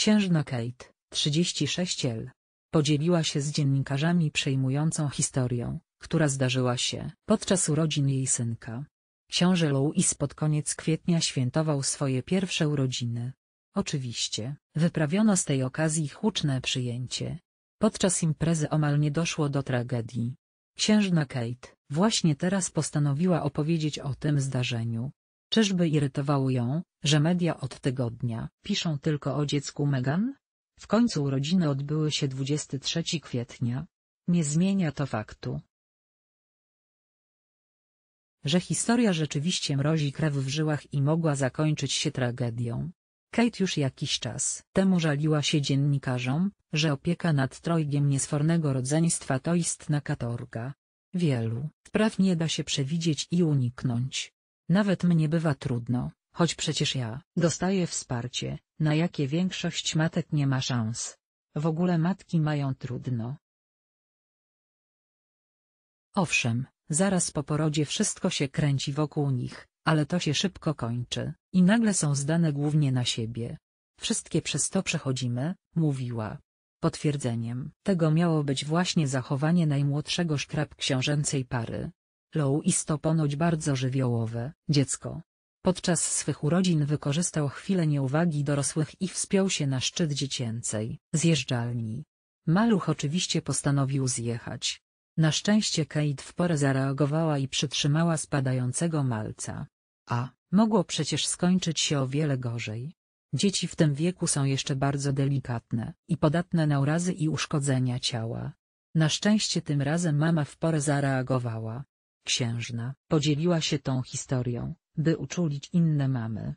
Księżna Kate, 36 L. Podzieliła się z dziennikarzami przejmującą historią, która zdarzyła się podczas urodzin jej synka. Książę Louis pod koniec kwietnia świętował swoje pierwsze urodziny. Oczywiście, wyprawiono z tej okazji huczne przyjęcie. Podczas imprezy omal nie doszło do tragedii. Księżna Kate właśnie teraz postanowiła opowiedzieć o tym zdarzeniu, Czyżby irytowało ją, że media od tygodnia piszą tylko o dziecku Meghan? W końcu urodziny odbyły się 23 kwietnia. Nie zmienia to faktu, że historia rzeczywiście mrozi krew w żyłach i mogła zakończyć się tragedią. Kate już jakiś czas temu żaliła się dziennikarzom, że opieka nad trojgiem niesfornego rodzeństwa to istna katorga. Wielu spraw nie da się przewidzieć i uniknąć. Nawet mnie bywa trudno, choć przecież ja dostaję wsparcie, na jakie większość matek nie ma szans. W ogóle matki mają trudno. Owszem, zaraz po porodzie wszystko się kręci wokół nich, ale to się szybko kończy i nagle są zdane głównie na siebie. Wszystkie przez to przechodzimy, mówiła. Potwierdzeniem tego miało być właśnie zachowanie najmłodszego szkrab książęcej pary, Low is to ponoć bardzo żywiołowe dziecko. Podczas swych urodzin wykorzystał chwilę nieuwagi dorosłych i wspiął się na szczyt dziecięcej zjeżdżalni. Maluch oczywiście postanowił zjechać. Na szczęście Kate w porę zareagowała i przytrzymała spadającego malca. A, mogło przecież skończyć się o wiele gorzej. Dzieci w tym wieku są jeszcze bardzo delikatne i podatne na urazy i uszkodzenia ciała. Na szczęście tym razem mama w porę zareagowała Księżna podzieliła się tą historią, by uczulić inne mamy,